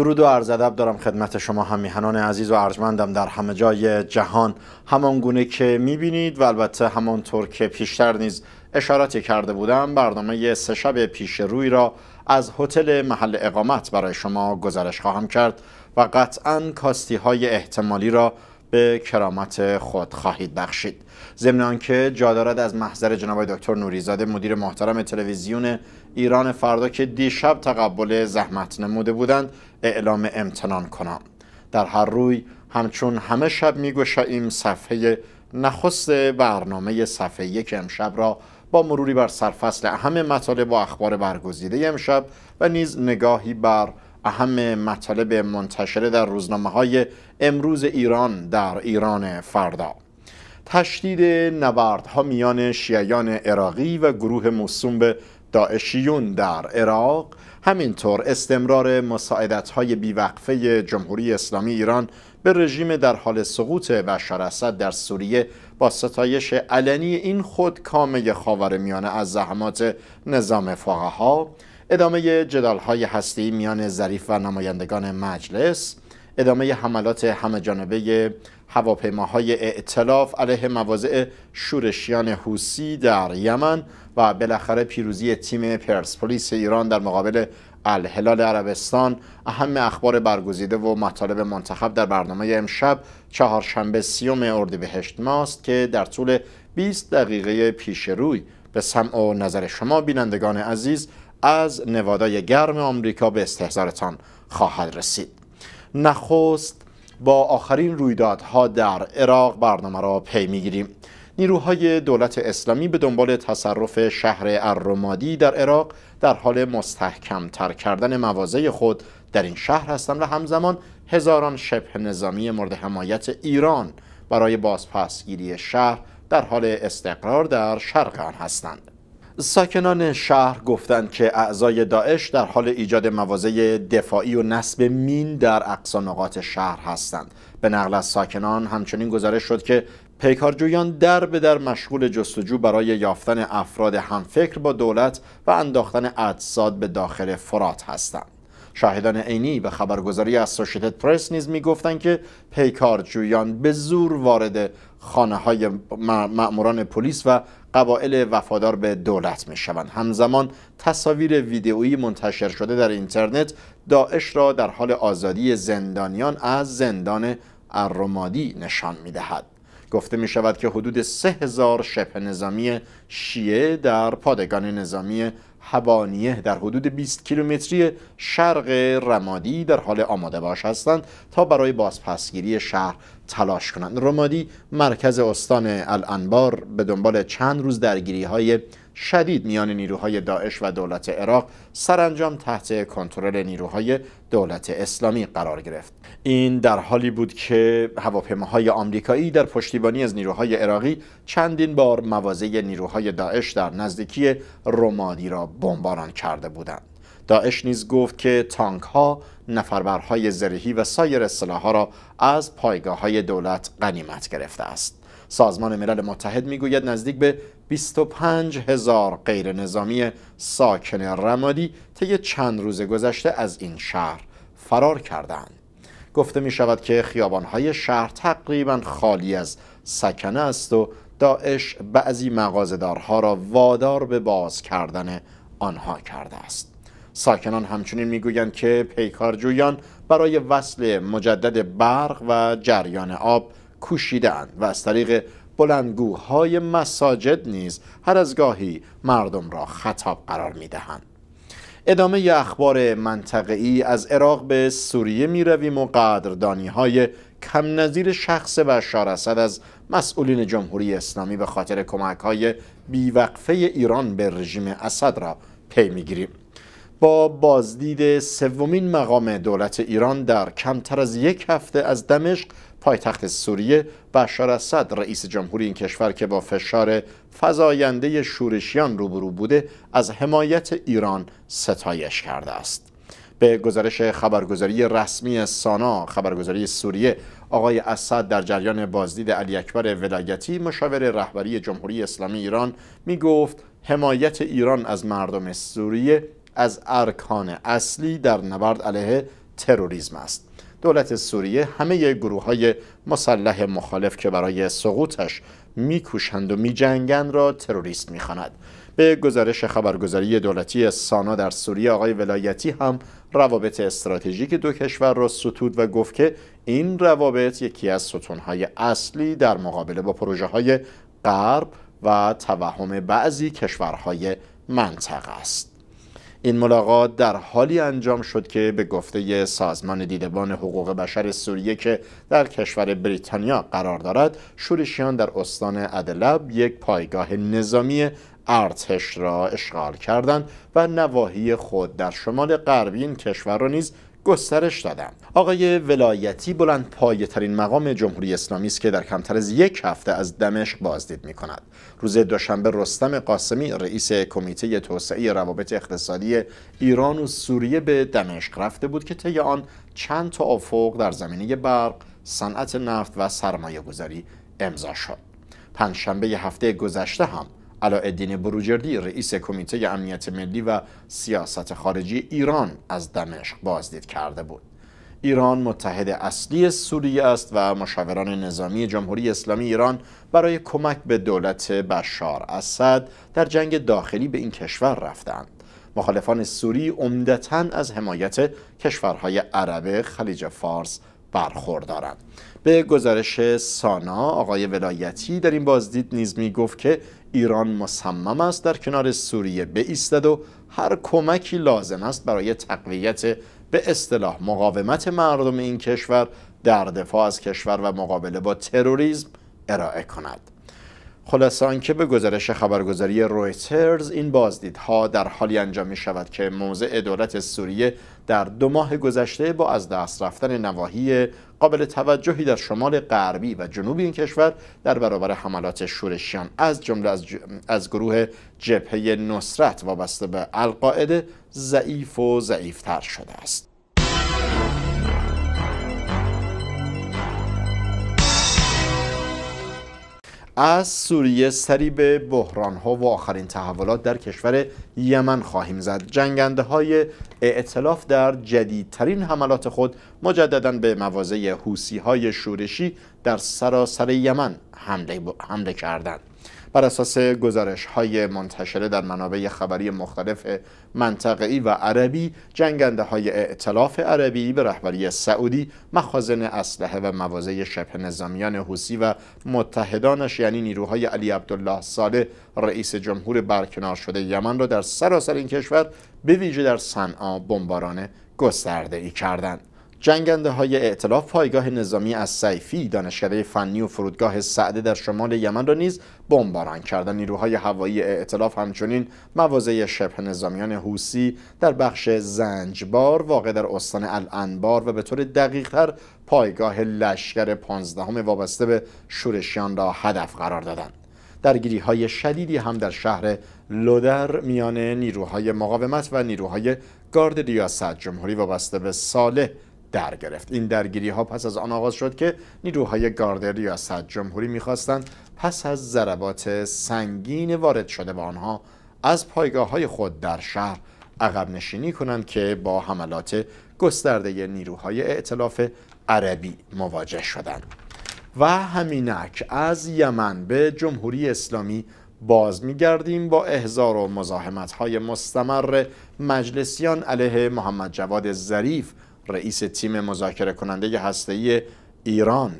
درود و عرض دارم خدمت شما همیهنان عزیز و ارجمندم در همه جای جهان همان گونه که میبینید و البته همانطور که پیشتر نیز اشاراتی کرده بودم برنامه سه شب پیش روی را از هتل محل اقامت برای شما گزارش خواهم کرد و قطعا کاستی های احتمالی را به کرامت خود خواهید بخشید ضمن که جا دارد از محضر جناب دکتر نوریزاده مدیر محترم تلویزیون ایران فردا که دیشب تقبل زحمت نموده بودند اعلام امتنان کنم در هر روی همچون همه شب میگشاییم صفحه نخست برنامه صفحه یک امشب را با مروری بر سرفصل اهم مطالب و اخبار برگزیده امشب و نیز نگاهی بر اهم مطالب منتشره در روزنامه های امروز ایران در ایران فردا تشدید نبردها میان شیعیان عراقی و گروه موسوم به داعشیون در عراق همینطور استمرار مساعدت های بیوقفه جمهوری اسلامی ایران به رژیم در حال سقوط بشار اسد در سوریه با ستایش علنی این خود کامه خاور میانه از زحمات نظام فقها ادامه جدال های هستی میان ظریف و نمایندگان مجلس ادامه حملات همه جانبه هواپیماهای اعتلاف علیه مواضع شورشیان حوسی در یمن و بالاخره پیروزی تیم پرسپولیس ایران در مقابل الهلال عربستان اهم اخبار برگزیده و مطالب منتخب در برنامه امشب چهارشنبه سیوم اردیبهشت ماست که در طول 20 دقیقه پیش روی به سمع و نظر شما بینندگان عزیز از نوادای گرم آمریکا به استحضارتان خواهد رسید نخست با آخرین رویدادها در عراق برنامه را پی میگیریم نیروهای دولت اسلامی به دنبال تصرف شهر الرمادی در عراق در حال مستحکم تر کردن مواضع خود در این شهر هستند و همزمان هزاران شبه نظامی مورد حمایت ایران برای بازپسگیری شهر در حال استقرار در شرق آن هستند ساکنان شهر گفتند که اعضای داعش در حال ایجاد مواضع دفاعی و نصب مین در اقصا نقاط شهر هستند به نقل از ساکنان همچنین گزارش شد که پیکارجویان در به در مشغول جستجو برای یافتن افراد همفکر با دولت و انداختن اجساد به داخل فرات هستند شاهدان عینی به خبرگزاری از پرس نیز گفتند که پیکارجویان به زور وارد خانه های معموران پلیس و قبایل وفادار به دولت می شوند. همزمان تصاویر ویدئویی منتشر شده در اینترنت داعش را در حال آزادی زندانیان از زندان ارمادی نشان می دهد. گفته می شود که حدود سه هزار شبه نظامی شیعه در پادگان نظامی هبانیه در حدود 20 کیلومتری شرق رمادی در حال آماده باش هستند تا برای بازپسگیری شهر تلاش کنند رمادی مرکز استان الانبار به دنبال چند روز درگیری های شدید میان نیروهای داعش و دولت عراق سرانجام تحت کنترل نیروهای دولت اسلامی قرار گرفت این در حالی بود که هواپیماهای آمریکایی در پشتیبانی از نیروهای عراقی چندین بار مواضع نیروهای داعش در نزدیکی رومادی را بمباران کرده بودند داعش نیز گفت که تانک ها نفربرهای زرهی و سایر ها را از پایگاه های دولت غنیمت گرفته است سازمان ملل متحد میگوید نزدیک به 25 هزار غیر نظامی ساکن رمادی طی چند روز گذشته از این شهر فرار کردند گفته می شود که های شهر تقریبا خالی از سکنه است و داعش بعضی مغازدارها را وادار به باز کردن آنها کرده است ساکنان همچنین میگویند که پیکارجویان برای وصل مجدد برق و جریان آب کوشیدند و از طریق بلندگوهای مساجد نیز هر از گاهی مردم را خطاب قرار میدهند ادامه اخبار منطقه‌ای از عراق به سوریه می رویم و قدردانی های کم نظیر شخص و اسد از مسئولین جمهوری اسلامی به خاطر کمک های بیوقفه ایران به رژیم اسد را پی می گیریم. با بازدید سومین مقام دولت ایران در کمتر از یک هفته از دمشق پایتخت سوریه بشار اسد رئیس جمهوری این کشور که با فشار فزاینده شورشیان روبرو بوده از حمایت ایران ستایش کرده است به گزارش خبرگزاری رسمی سانا خبرگزاری سوریه آقای اسد در جریان بازدید علی اکبر ولایتی مشاور رهبری جمهوری اسلامی ایران می گفت حمایت ایران از مردم سوریه از ارکان اصلی در نبرد علیه تروریسم است دولت سوریه همه گروه های مسلح مخالف که برای سقوطش میکوشند و میجنگند را تروریست میخواند به گزارش خبرگزاری دولتی سانا در سوریه آقای ولایتی هم روابط استراتژیک دو کشور را ستود و گفت که این روابط یکی از ستونهای اصلی در مقابله با پروژه های غرب و توهم بعضی کشورهای منطقه است این ملاقات در حالی انجام شد که به گفته سازمان دیدبان حقوق بشر سوریه که در کشور بریتانیا قرار دارد شورشیان در استان ادلب یک پایگاه نظامی ارتش را اشغال کردند و نواحی خود در شمال غربی این کشور را نیز گسترش دادم آقای ولایتی بلند پایه ترین مقام جمهوری اسلامی است که در کمتر از یک هفته از دمشق بازدید می کند روز دوشنبه رستم قاسمی رئیس کمیته توسعه روابط اقتصادی ایران و سوریه به دمشق رفته بود که طی آن چند تا در زمینه برق صنعت نفت و سرمایه گذاری امضا شد پنجشنبه هفته گذشته هم علاءالدین بروجردی رئیس کمیته امنیت ملی و سیاست خارجی ایران از دمشق بازدید کرده بود ایران متحد اصلی سوریه است و مشاوران نظامی جمهوری اسلامی ایران برای کمک به دولت بشار اسد در جنگ داخلی به این کشور رفتند مخالفان سوری عمدتا از حمایت کشورهای عرب خلیج فارس برخوردارند به گزارش سانا آقای ولایتی در این بازدید نیز می گفت که ایران مصمم است در کنار سوریه بایستد و هر کمکی لازم است برای تقویت به اصطلاح مقاومت مردم این کشور در دفاع از کشور و مقابله با تروریسم ارائه کند خلاصه آنکه به گزارش خبرگزاری رویترز این بازدیدها در حالی انجام می شود که موضع دولت سوریه در دو ماه گذشته با از دست رفتن نواحی قابل توجهی در شمال غربی و جنوب این کشور در برابر حملات شورشیان از جمله از, ج... از گروه جبهه نصرت وابسته به القاعده ضعیف و ضعیفتر شده است از سوریه سری به بحران ها و آخرین تحولات در کشور یمن خواهیم زد جنگنده های اعتلاف در جدیدترین حملات خود مجددا به موازه حوسی های شورشی در سراسر یمن حمله کردند بر اساس گزارش های منتشره در منابع خبری مختلف منطقه‌ای و عربی جنگنده های اعتلاف عربی به رهبری سعودی مخازن اسلحه و مواضع شبه نظامیان حوسی و متحدانش یعنی نیروهای علی عبدالله ساله رئیس جمهور برکنار شده یمن را در سراسر این کشور به ویژه در صنعا بمباران گسترده ای کردند جنگنده های اعتلاف پایگاه نظامی از سیفی دانشکده فنی و فرودگاه سعده در شمال یمن را نیز بمباران کردن نیروهای هوایی ائتلاف همچنین مواضع شبه نظامیان حوسی در بخش زنجبار واقع در استان الانبار و به طور دقیقتر پایگاه لشکر پانزدهم وابسته به شورشیان را هدف قرار دادند درگیری های شدیدی هم در شهر لودر میان نیروهای مقاومت و نیروهای گارد ریاست جمهوری وابسته به صالح در گرفت این درگیری ها پس از آن آغاز شد که نیروهای گارد ریاست جمهوری میخواستند پس از ضربات سنگین وارد شده به آنها از پایگاه های خود در شهر عقب نشینی کنند که با حملات گسترده نیروهای ائتلاف عربی مواجه شدند و همینک از یمن به جمهوری اسلامی باز میگردیم با احزار و مزاحمت های مستمر مجلسیان علیه محمد جواد ظریف رئیس تیم مذاکره کننده هسته‌ای ایران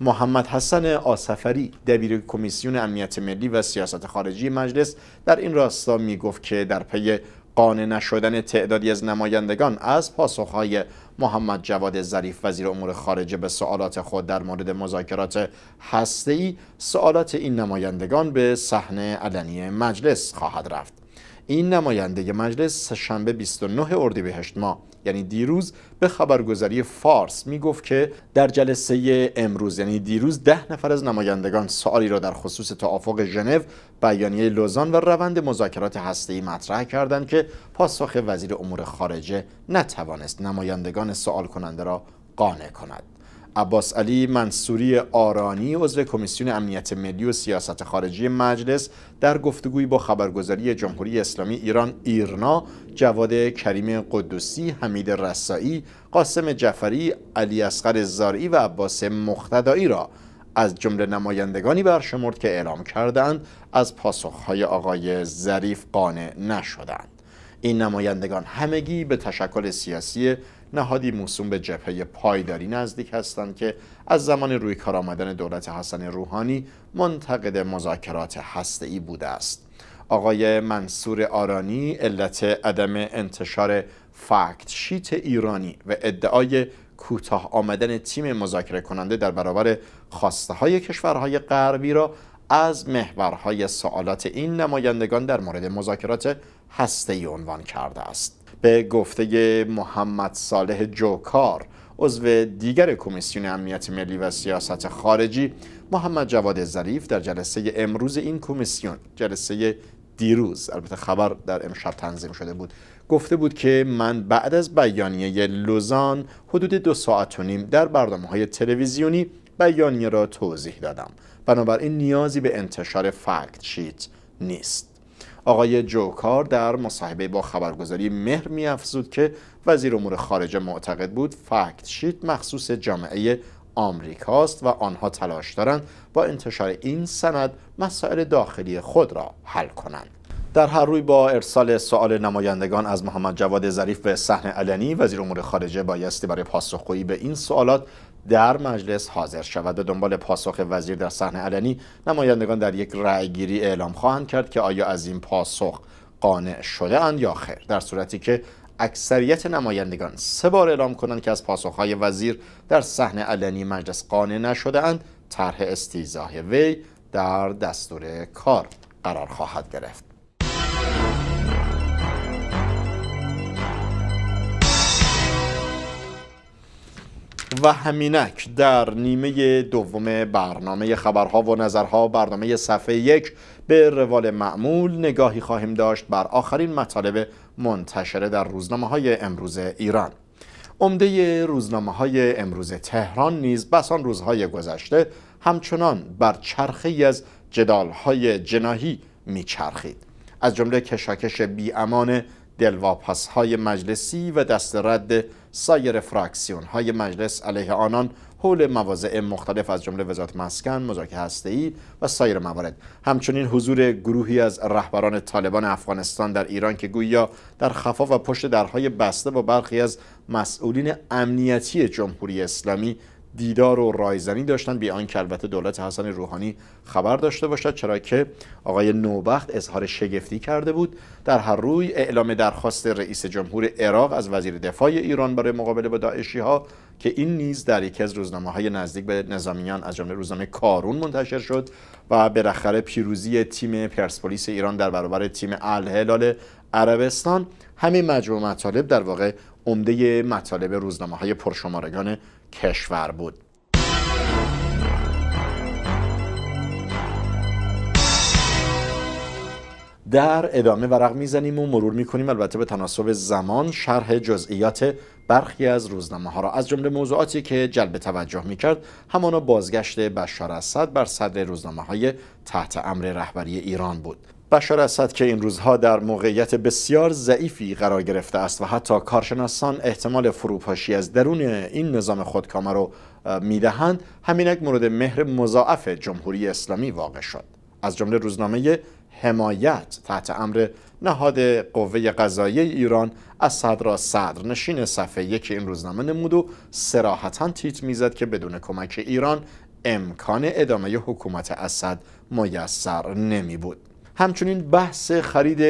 محمد حسن آسفری دبیر کمیسیون امنیت ملی و سیاست خارجی مجلس در این راستا می گفت که در پی قانع نشدن تعدادی از نمایندگان از پاسخهای محمد جواد ظریف وزیر امور خارجه به سوالات خود در مورد مذاکرات هسته‌ای سوالات این نمایندگان به صحنه علنی مجلس خواهد رفت این نماینده مجلس شنبه 29 اردیبهشت ماه یعنی دیروز به خبرگزاری فارس میگفت که در جلسه امروز یعنی دیروز ده نفر از نمایندگان سوالی را در خصوص توافق ژنو بیانیه لوزان و روند مذاکرات هسته‌ای مطرح کردند که پاسخ وزیر امور خارجه نتوانست نمایندگان سوال کننده را قانع کند عباس علی منصوری آرانی عضو کمیسیون امنیت ملی و سیاست خارجی مجلس در گفتگوی با خبرگزاری جمهوری اسلامی ایران ایرنا جواد کریم قدوسی حمید رسایی قاسم جعفری علی اصغر زارعی و عباس مختدایی را از جمله نمایندگانی برشمرد که اعلام کردند از پاسخهای آقای ظریف قانع نشدند این نمایندگان همگی به تشکل سیاسی نهادی موسوم به جبهه پایداری نزدیک هستند که از زمان روی کار آمدن دولت حسن روحانی منتقد مذاکرات هسته‌ای بوده است آقای منصور آرانی علت عدم انتشار فکت شیت ایرانی و ادعای کوتاه آمدن تیم مذاکره کننده در برابر خواسته های کشورهای غربی را از محورهای سوالات این نمایندگان در مورد مذاکرات ای عنوان کرده است. به گفته محمد صالح جوکار عضو دیگر کمیسیون امنیت ملی و سیاست خارجی محمد جواد ظریف در جلسه امروز این کمیسیون جلسه دیروز البته خبر در امشب تنظیم شده بود گفته بود که من بعد از بیانیه لوزان حدود دو ساعت و نیم در برنامه های تلویزیونی بیانیه را توضیح دادم بنابراین نیازی به انتشار فکت شیت نیست آقای جوکار در مصاحبه با خبرگزاری مهر میافزود که وزیر امور خارجه معتقد بود فکت شیت مخصوص جامعه آمریکاست و آنها تلاش دارند با انتشار این سند مسائل داخلی خود را حل کنند در هر روی با ارسال سوال نمایندگان از محمد جواد ظریف به صحن علنی وزیر امور خارجه بایستی برای پاسخگویی به این سوالات در مجلس حاضر شود به دنبال پاسخ وزیر در صحن علنی نمایندگان در یک گیری اعلام خواهند کرد که آیا از این پاسخ قانع شده اند یا خیر در صورتی که اکثریت نمایندگان سه بار اعلام کنند که از پاسخهای وزیر در سحن علنی مجلس قانع نشده اند طرح استیضاح وی در دستور کار قرار خواهد گرفت و همینک در نیمه دوم برنامه خبرها و نظرها برنامه صفحه یک به روال معمول نگاهی خواهیم داشت بر آخرین مطالب منتشره در روزنامه های امروز ایران عمده روزنامه های امروز تهران نیز بسان روزهای گذشته همچنان بر چرخی از جدال های جناهی میچرخید از جمله کشاکش امان دلواپس های مجلسی و دست رد سایر فراکسیون های مجلس علیه آنان حول مواضع مختلف از جمله وزارت مسکن، مذاکره هسته‌ای و سایر موارد. همچنین حضور گروهی از رهبران طالبان افغانستان در ایران که گویا در خفا و پشت درهای بسته با برخی از مسئولین امنیتی جمهوری اسلامی دیدار و رایزنی داشتن بی آنکه البته دولت حسن روحانی خبر داشته باشد چرا که آقای نوبخت اظهار شگفتی کرده بود در هر روی اعلام درخواست رئیس جمهور عراق از وزیر دفاع ایران برای مقابله با داعشی ها که این نیز در یکی از روزنامه های نزدیک به نظامیان از جمله روزنامه کارون منتشر شد و بالاخره پیروزی تیم پرسپولیس ایران در برابر تیم الهلال عربستان همه مجموع مطالب در واقع عمده مطالب روزنامه های پرشمارگان کشور بود در ادامه ورق میزنیم و مرور میکنیم البته به تناسب زمان شرح جزئیات برخی از روزنامه ها را از جمله موضوعاتی که جلب توجه میکرد همانا بازگشت بشار اسد بر صدر روزنامه های تحت امر رهبری ایران بود بشار اسد که این روزها در موقعیت بسیار ضعیفی قرار گرفته است و حتی کارشناسان احتمال فروپاشی از درون این نظام خودکامه رو میدهند همینک مورد مهر مضاعف جمهوری اسلامی واقع شد از جمله روزنامه حمایت تحت امر نهاد قوه قضایی ایران اسد را صدر نشین صفحه یک این روزنامه نمود و سراحتا تیت میزد که بدون کمک ایران امکان ادامه حکومت اسد میسر نمی بود همچنین بحث خرید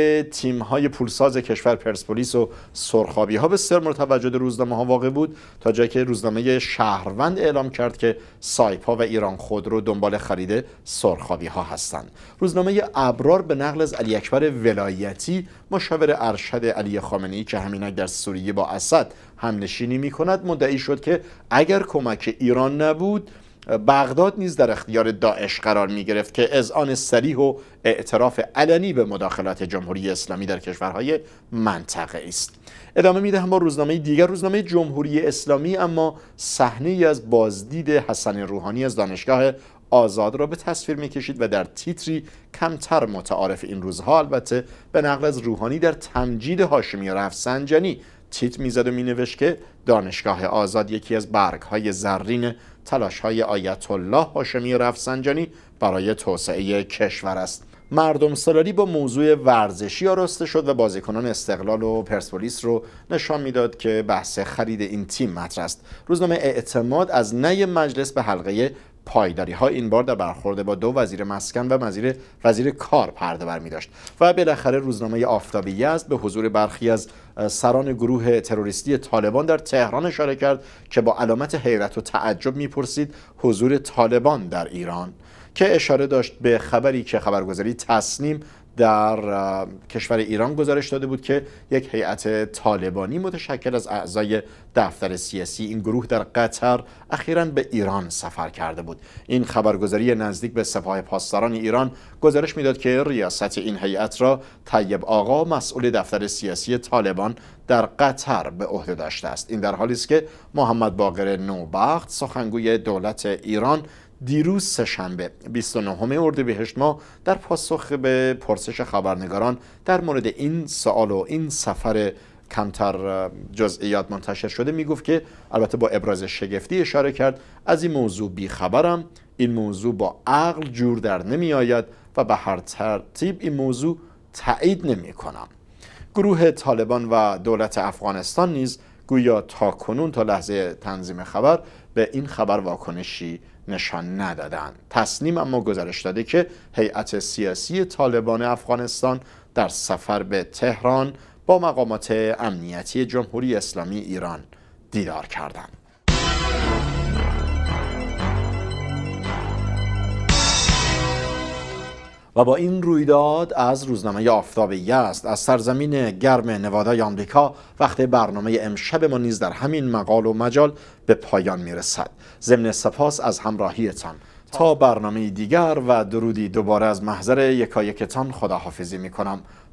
های پولساز کشور پرسپولیس و سرخابی ها به سر مرتوجد توجه روزنامه ها واقع بود تا جایی که روزنامه شهروند اعلام کرد که سایپا و ایران خود رو دنبال خرید سرخابی ها هستند روزنامه ابرار به نقل از علی اکبر ولایتی مشاور ارشد علی خامنه که همینک در سوریه با اسد همنشینی می کند مدعی شد که اگر کمک ایران نبود بغداد نیز در اختیار داعش قرار می گرفت که آن سریح و اعتراف علنی به مداخلات جمهوری اسلامی در کشورهای منطقه است ادامه می دهم با روزنامه دیگر روزنامه جمهوری اسلامی اما صحنه ای از بازدید حسن روحانی از دانشگاه آزاد را به تصویر میکشید و در تیتری کمتر متعارف این روزها البته به نقل از روحانی در تمجید هاشمی رفسنجانی تیت میزد و مینوشت که دانشگاه آزاد یکی از برگهای زرین تلاش های آیت الله هاشمی رفسنجانی برای توسعه کشور است مردم سالاری با موضوع ورزشی آراسته شد و بازیکنان استقلال و پرسپولیس رو نشان میداد که بحث خرید این تیم مطرح است روزنامه اعتماد از نی مجلس به حلقه پایداری ها این بار در برخورد با دو وزیر مسکن و وزیر وزیر کار پرده بر می داشت و بالاخره روزنامه آفتابی یزد به حضور برخی از سران گروه تروریستی طالبان در تهران اشاره کرد که با علامت حیرت و تعجب میپرسید حضور طالبان در ایران که اشاره داشت به خبری که خبرگزاری تصنیم در کشور ایران گزارش داده بود که یک هیئت طالبانی متشکل از اعضای دفتر سیاسی این گروه در قطر اخیرا به ایران سفر کرده بود این خبرگزاری نزدیک به سپاه پاسداران ایران گزارش میداد که ریاست این هیئت را طیب آقا مسئول دفتر سیاسی طالبان در قطر به عهده داشته است این در حالی است که محمد باقر نوبخت سخنگوی دولت ایران دیروز سهشنبه 29 اردیبهشت ما در پاسخ به پرسش خبرنگاران در مورد این سوال و این سفر کمتر جزئیات منتشر شده میگفت که البته با ابراز شگفتی اشاره کرد از این موضوع بیخبرم این موضوع با عقل جور در نمی آید و به هر ترتیب این موضوع تایید نمی کنم گروه طالبان و دولت افغانستان نیز گویا تا کنون تا لحظه تنظیم خبر به این خبر واکنشی نشان ندادن. تصنیم اما گزارش داده که هیئت سیاسی طالبان افغانستان در سفر به تهران با مقامات امنیتی جمهوری اسلامی ایران دیدار کردند و با این رویداد از روزنامه آفتاب یزد از سرزمین گرم نوادای آمریکا وقت برنامه امشب ما نیز در همین مقال و مجال به پایان میرسد ضمن سپاس از همراهیتان تا برنامه دیگر و درودی دوباره از محضر یکایکتان خداحافظی می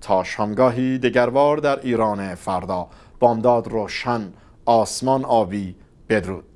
تا شامگاهی دگروار در ایران فردا بامداد روشن آسمان آبی بدرود